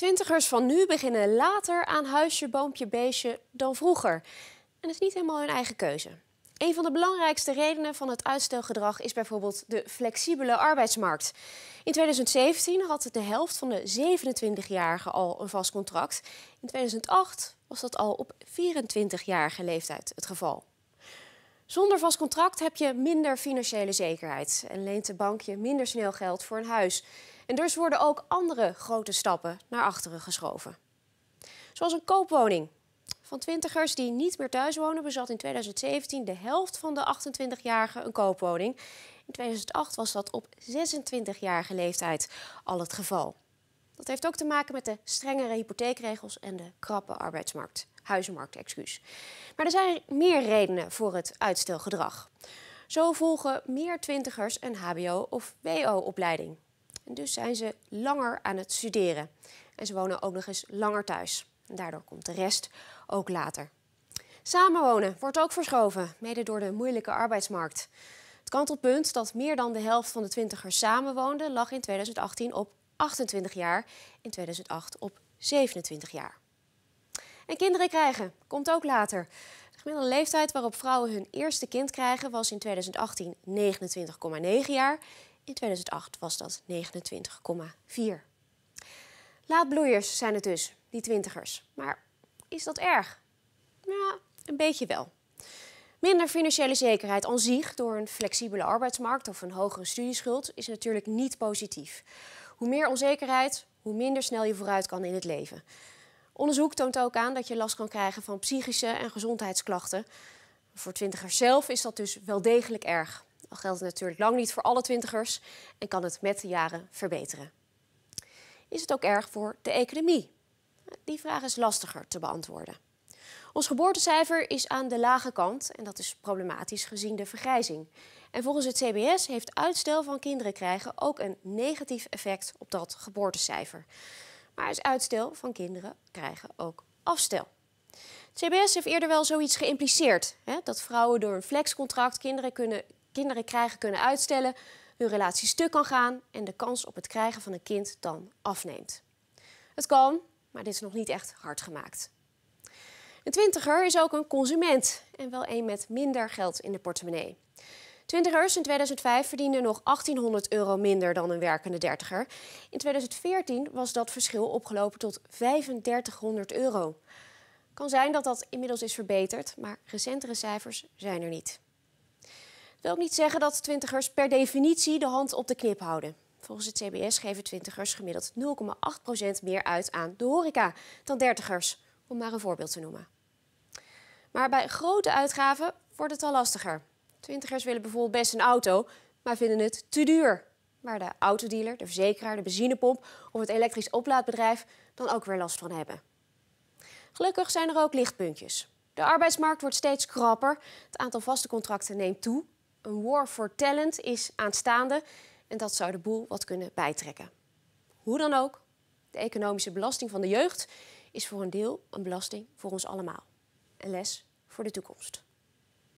Twintigers van nu beginnen later aan huisje, boompje, beestje dan vroeger. En dat is niet helemaal hun eigen keuze. Een van de belangrijkste redenen van het uitstelgedrag is bijvoorbeeld de flexibele arbeidsmarkt. In 2017 had de helft van de 27-jarigen al een vast contract. In 2008 was dat al op 24-jarige leeftijd het geval. Zonder vast contract heb je minder financiële zekerheid en leent de bank je minder snel geld voor een huis. En dus worden ook andere grote stappen naar achteren geschoven. Zoals een koopwoning. Van twintigers die niet meer thuis wonen bezat in 2017 de helft van de 28-jarigen een koopwoning. In 2008 was dat op 26-jarige leeftijd al het geval. Dat heeft ook te maken met de strengere hypotheekregels en de krappe arbeidsmarkt, huizenmarkt, excuus. Maar er zijn meer redenen voor het uitstelgedrag. Zo volgen meer twintigers een hbo- of wo-opleiding. En dus zijn ze langer aan het studeren. En ze wonen ook nog eens langer thuis. En daardoor komt de rest ook later. Samenwonen wordt ook verschoven, mede door de moeilijke arbeidsmarkt. Het kantelpunt dat meer dan de helft van de twintigers samenwoonde lag in 2018 op 28 jaar, in 2008 op 27 jaar. En kinderen krijgen komt ook later. De gemiddelde leeftijd waarop vrouwen hun eerste kind krijgen was in 2018 29,9 jaar. In 2008 was dat 29,4. Laatbloeiers zijn het dus, die twintigers. Maar is dat erg? Ja, een beetje wel. Minder financiële zekerheid aan zich door een flexibele arbeidsmarkt of een hogere studieschuld is natuurlijk niet positief. Hoe meer onzekerheid, hoe minder snel je vooruit kan in het leven. Onderzoek toont ook aan dat je last kan krijgen van psychische en gezondheidsklachten. Voor twintigers zelf is dat dus wel degelijk erg. Al geldt het natuurlijk lang niet voor alle twintigers en kan het met de jaren verbeteren. Is het ook erg voor de economie? Die vraag is lastiger te beantwoorden. Ons geboortecijfer is aan de lage kant en dat is problematisch gezien de vergrijzing. En volgens het CBS heeft uitstel van kinderen krijgen ook een negatief effect op dat geboortecijfer. Maar is uitstel van kinderen krijgen ook afstel. Het CBS heeft eerder wel zoiets geïmpliceerd. Hè? Dat vrouwen door een flexcontract kinderen, kunnen, kinderen krijgen kunnen uitstellen, hun relatie stuk kan gaan en de kans op het krijgen van een kind dan afneemt. Het kan, maar dit is nog niet echt hard gemaakt. Een twintiger is ook een consument en wel een met minder geld in de portemonnee. Twintigers in 2005 verdienden nog 1800 euro minder dan een werkende dertiger. In 2014 was dat verschil opgelopen tot 3500 euro. Kan zijn dat dat inmiddels is verbeterd, maar recentere cijfers zijn er niet. Dat wil ook niet zeggen dat twintigers per definitie de hand op de knip houden. Volgens het CBS geven twintigers gemiddeld 0,8% meer uit aan de horeca dan dertigers om maar een voorbeeld te noemen. Maar bij grote uitgaven wordt het al lastiger. Twintigers willen bijvoorbeeld best een auto, maar vinden het te duur. Waar de autodealer, de verzekeraar, de benzinepomp of het elektrisch oplaadbedrijf dan ook weer last van hebben. Gelukkig zijn er ook lichtpuntjes. De arbeidsmarkt wordt steeds krapper, het aantal vaste contracten neemt toe. Een war for talent is aanstaande en dat zou de boel wat kunnen bijtrekken. Hoe dan ook, de economische belasting van de jeugd is voor een deel een belasting voor ons allemaal. Een les voor de toekomst.